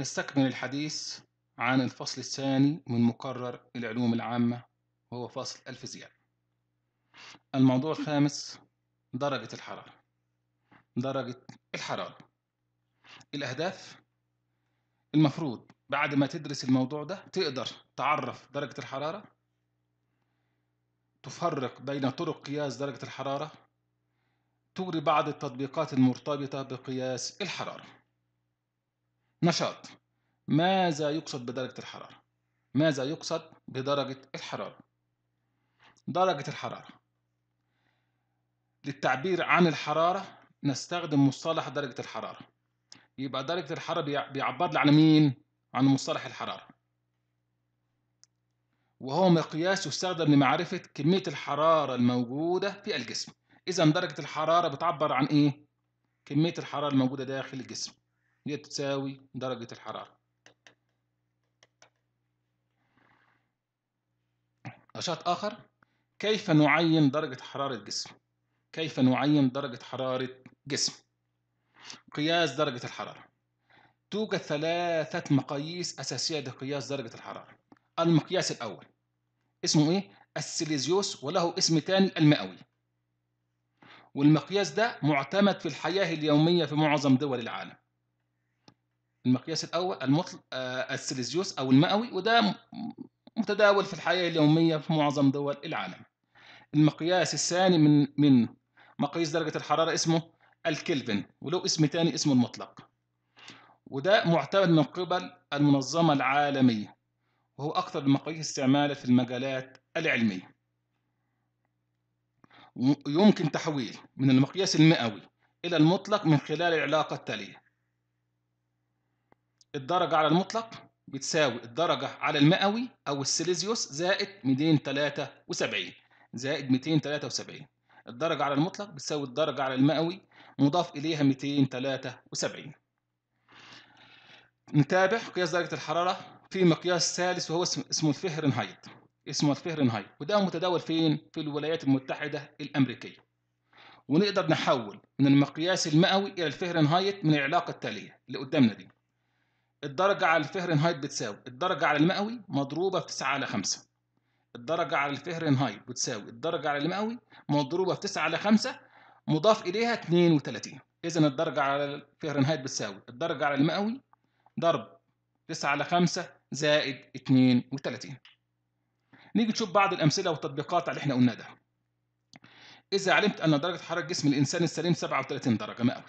نستكمل الحديث عن الفصل الثاني من مقرر العلوم العامة وهو فصل الفيزياء الموضوع الخامس درجة الحرارة درجة الحرارة الأهداف المفروض بعد ما تدرس الموضوع ده تقدر تعرف درجة الحرارة تفرق بين طرق قياس درجة الحرارة تجري بعض التطبيقات المرتبطة بقياس الحرارة نشاط ماذا يقصد بدرجة الحرارة؟ ماذا يقصد بدرجة الحرارة؟ درجة الحرارة للتعبير عن الحرارة نستخدم مصطلح درجة الحرارة يبقى درجة الحرارة بيعبر لي عن مين؟ عن مصطلح الحرارة وهو مقياس يستخدم لمعرفة كمية الحرارة الموجودة في الجسم إذا درجة الحرارة بتعبر عن إيه؟ كمية الحرارة الموجودة داخل الجسم هي تساوي درجة الحرارة نشاط آخر كيف نعين درجة حرارة جسم كيف نعين درجة حرارة جسم قياس درجة الحرارة توجد ثلاثة مقاييس أساسية لقياس درجة الحرارة المقياس الأول اسمه إيه؟ السيليزيوس وله اسم تاني المئوي والمقياس ده معتمد في الحياة اليومية في معظم دول العالم المقياس الأول المطل آه، السلسيوس أو المئوي وده متداول في الحياة اليومية في معظم دول العالم المقياس الثاني من من مقياس درجة الحرارة اسمه الكلفن ولو اسم تاني اسمه المطلق وده معتمد من قبل المنظمة العالمية وهو أكثر المقاييس استعمالا في المجالات العلمية يمكن تحويل من المقياس المئوي إلى المطلق من خلال العلاقة التالية الدرجة على المطلق بتساوي الدرجة على المئوي أو السيليزيوس زائد 273 زائد 273 الدرجة على المطلق بتساوي الدرجة على المئوي مضاف إليها 273 نتابع قياس درجة الحرارة في مقياس ثالث وهو اسمه الفهرنهايت اسمه الفهرنهايت وده متداول فين؟ في الولايات المتحدة الأمريكية ونقدر نحول من المقياس المئوي إلى الفهرنهايت من العلاقة التالية اللي قدامنا دي الدرجة على الفهرنهايت بتساوي الدرجة على المئوي مضروبة في 9 على 5 الدرجة على الفهرنهايت بتساوي الدرجة على المئوي مضروبة في 9 على 5 مضاف إليها 32 إذا الدرجة على الفهرنهايت بتساوي الدرجة على المئوي ضرب 9 على 5 زائد 32 نيجي نشوف بعض الأمثلة والتطبيقات على اللي احنا قلناه ده إذا علمت أن درجة حرارة جسم الإنسان السليم 37 درجة مئوي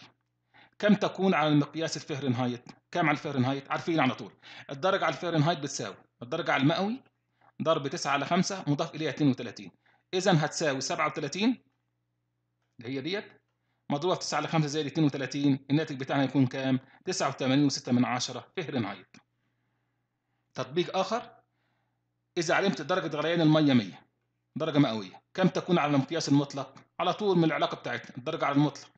كم تكون على المقياس الفهرنهايت؟ كام على الفهرنهايت؟ عارفين على طول الدرجه على الفهرنهايت بتساوي الدرجه على المئوي ضرب 9 على 5 مضاف اليها 32 اذا هتساوي 37 اللي هي ديت مضروبه 9 على 5 زائد 32 الناتج بتاعنا يكون كام 89.6 فهرنهايت تطبيق اخر اذا علمت درجه غليان الميه 100 درجه مئويه كم تكون على المقياس المطلق على طول من العلاقه بتاعتنا الدرجه على المطلق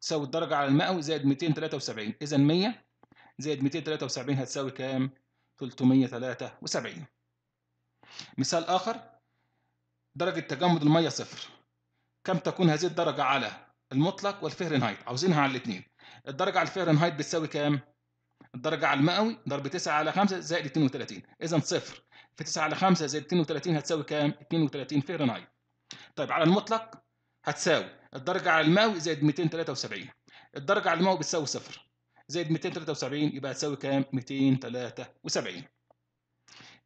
تساوي الدرجه على المئوي زائد 273 اذا 100 زائد 273 هتساوي كام 373 مثال آخر درجة تجمد المية صفر كم تكون هذه الدرجة على المطلق والفهرنهايت عاوزينها على الاثنين الدرجة على الفهرنهايت بتساوي كام الدرجة على المئوي ضرب 9 على 5 زائد 32 إذا صفر في 9 على 5 زائد 32 هتساوي كام 32 فهرنهايت طيب على المطلق هتساوي الدرجة على المئوي زائد 273 الدرجة على المئوي بتساوي صفر زائد 273 يبقى تساوي كام 273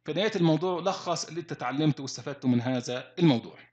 في نهايه الموضوع لخص اللي انت اتعلمته واستفدته من هذا الموضوع